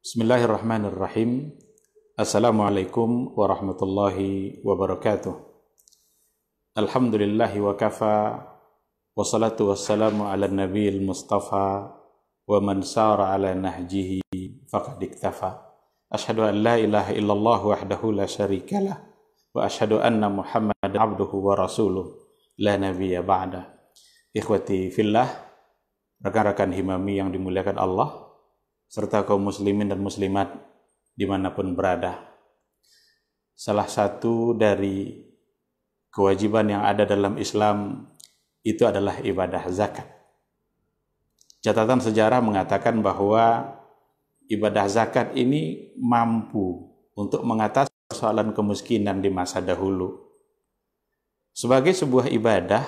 Bismillahirrahmanirrahim. Assalamualaikum warahmatullahi wabarakatuh. Alhamdulillahi wa kafa wassalatu wassalamu ala nabiyil mustafa wa man sara ala nahjihi faqad iktafa. Ashhadu an la ilaha illallah wahdahu la syarikalah wa ashhadu anna Muhammadan abduhu wa rasuluh la nabiyya ba'da. Ikhwati fillah, rekan-rekan himami yang dimuliakan Allah, serta kaum muslimin dan muslimat dimanapun berada. Salah satu dari kewajiban yang ada dalam Islam itu adalah ibadah zakat. Catatan sejarah mengatakan bahwa ibadah zakat ini mampu untuk mengatasi persoalan kemiskinan di masa dahulu. Sebagai sebuah ibadah,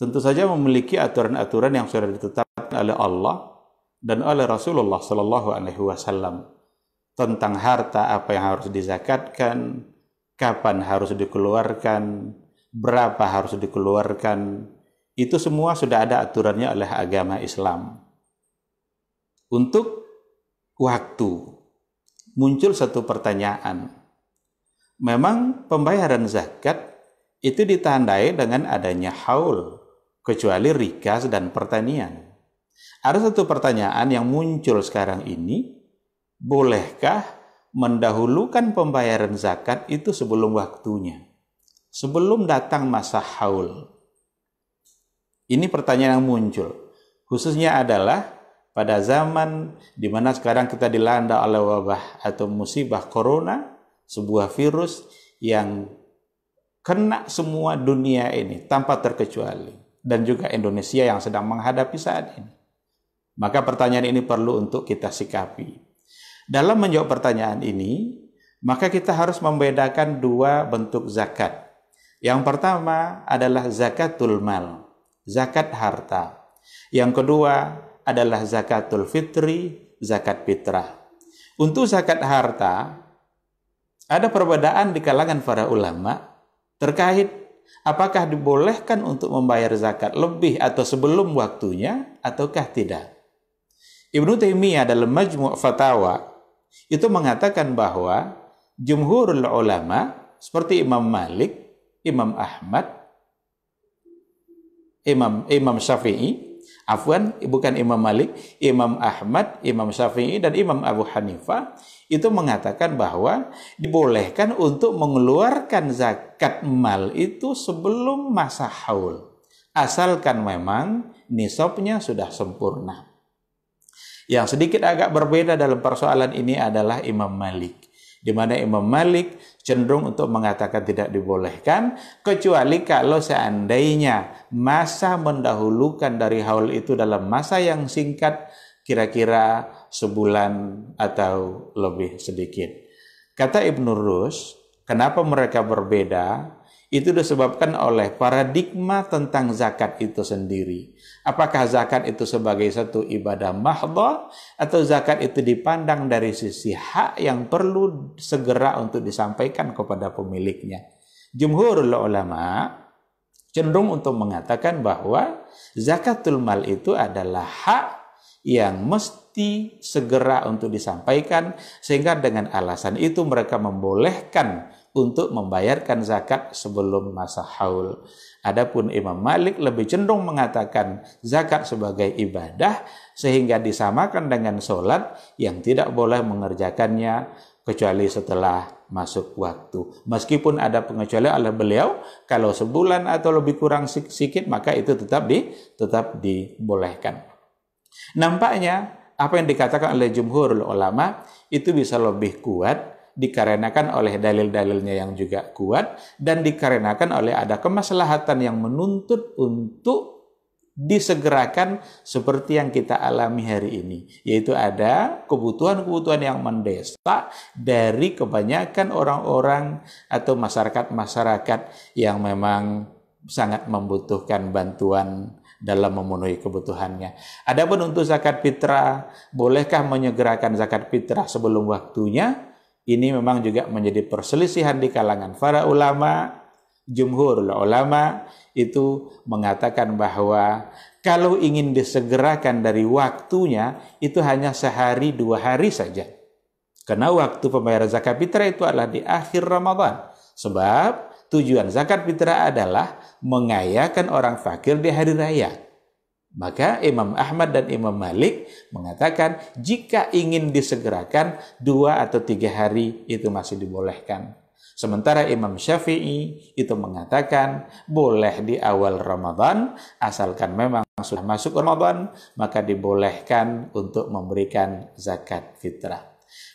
tentu saja memiliki aturan-aturan yang sudah ditetapkan oleh Allah dan oleh Rasulullah Shallallahu Alaihi Wasallam tentang harta apa yang harus dizakatkan, kapan harus dikeluarkan, berapa harus dikeluarkan, itu semua sudah ada aturannya oleh agama Islam. Untuk waktu, muncul satu pertanyaan. Memang pembayaran zakat itu ditandai dengan adanya haul, kecuali rikas dan pertanian. Ada satu pertanyaan yang muncul sekarang ini, bolehkah mendahulukan pembayaran zakat itu sebelum waktunya? Sebelum datang masa haul. Ini pertanyaan yang muncul. Khususnya adalah pada zaman di mana sekarang kita dilanda oleh wabah atau musibah corona, sebuah virus yang kena semua dunia ini tanpa terkecuali dan juga Indonesia yang sedang menghadapi saat ini. Maka pertanyaan ini perlu untuk kita sikapi. Dalam menjawab pertanyaan ini, maka kita harus membedakan dua bentuk zakat. Yang pertama adalah zakatul mal, zakat harta. Yang kedua adalah zakatul fitri, zakat fitrah. Untuk zakat harta, ada perbedaan di kalangan para ulama terkait apakah dibolehkan untuk membayar zakat lebih atau sebelum waktunya ataukah tidak. Ibnu Taimiyah dalam Majmu' Fatawa itu mengatakan bahwa jumhurul ulama seperti Imam Malik, Imam Ahmad, Imam Imam Syafi'i, afwan bukan Imam Malik, Imam Ahmad, Imam Syafi'i dan Imam Abu Hanifah itu mengatakan bahwa dibolehkan untuk mengeluarkan zakat mal itu sebelum masa haul asalkan memang nisabnya sudah sempurna. Yang sedikit agak berbeda dalam persoalan ini adalah Imam Malik. Di mana Imam Malik cenderung untuk mengatakan tidak dibolehkan kecuali kalau seandainya masa mendahulukan dari haul itu dalam masa yang singkat kira-kira sebulan atau lebih sedikit. Kata Ibnu Rus, kenapa mereka berbeda? itu disebabkan oleh paradigma tentang zakat itu sendiri. Apakah zakat itu sebagai satu ibadah mahdhah atau zakat itu dipandang dari sisi hak yang perlu segera untuk disampaikan kepada pemiliknya. Jumhur ulama cenderung untuk mengatakan bahwa zakatul mal itu adalah hak yang mesti mesti segera untuk disampaikan sehingga dengan alasan itu mereka membolehkan untuk membayarkan zakat sebelum masa haul. Adapun Imam Malik lebih cenderung mengatakan zakat sebagai ibadah sehingga disamakan dengan sholat yang tidak boleh mengerjakannya kecuali setelah masuk waktu. Meskipun ada pengecualian oleh beliau, kalau sebulan atau lebih kurang sedikit maka itu tetap di tetap dibolehkan. Nampaknya apa yang dikatakan oleh jumhur ulama itu bisa lebih kuat dikarenakan oleh dalil-dalilnya yang juga kuat dan dikarenakan oleh ada kemaslahatan yang menuntut untuk disegerakan seperti yang kita alami hari ini yaitu ada kebutuhan-kebutuhan yang mendesak dari kebanyakan orang-orang atau masyarakat-masyarakat yang memang sangat membutuhkan bantuan dalam memenuhi kebutuhannya. Adapun untuk zakat fitrah, bolehkah menyegerakan zakat fitrah sebelum waktunya? Ini memang juga menjadi perselisihan di kalangan para ulama. Jumhur ulama itu mengatakan bahwa kalau ingin disegerakan dari waktunya itu hanya sehari dua hari saja. Karena waktu pembayaran zakat fitrah itu adalah di akhir Ramadan. Sebab tujuan zakat fitrah adalah mengayakan orang fakir di hari raya. Maka Imam Ahmad dan Imam Malik mengatakan jika ingin disegerakan dua atau tiga hari itu masih dibolehkan. Sementara Imam Syafi'i itu mengatakan boleh di awal Ramadan asalkan memang sudah masuk Ramadan maka dibolehkan untuk memberikan zakat fitrah.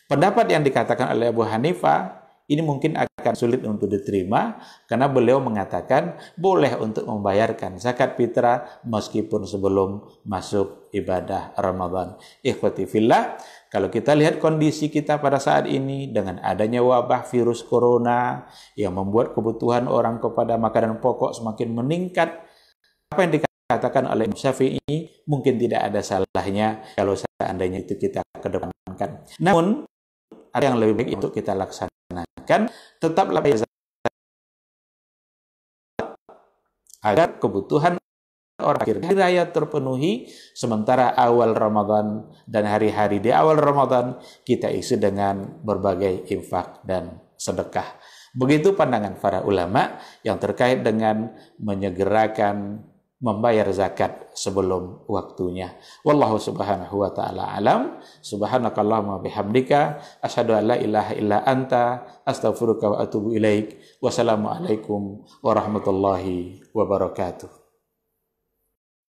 Pendapat yang dikatakan oleh Abu Hanifah ini mungkin akan sulit untuk diterima karena beliau mengatakan boleh untuk membayarkan zakat fitrah meskipun sebelum masuk ibadah Ramadan. Ikhwati fillah, kalau kita lihat kondisi kita pada saat ini dengan adanya wabah virus corona yang membuat kebutuhan orang kepada makanan pokok semakin meningkat, apa yang dikatakan oleh Syafi'i mungkin tidak ada salahnya kalau seandainya itu kita kedepankan. Namun, ada yang lebih baik untuk kita laksanakan kan tetaplah bayar agar kebutuhan orang akhir raya terpenuhi sementara awal Ramadan dan hari-hari di awal Ramadan kita isi dengan berbagai infak dan sedekah. Begitu pandangan para ulama yang terkait dengan menyegerakan membayar zakat sebelum waktunya. Wallahu subhanahu wa ta'ala alam. Subhanakallahumma bihamdika. Ashadu an la ilaha illa anta. Astaghfiruka wa atubu ilaik. Wassalamualaikum warahmatullahi wabarakatuh.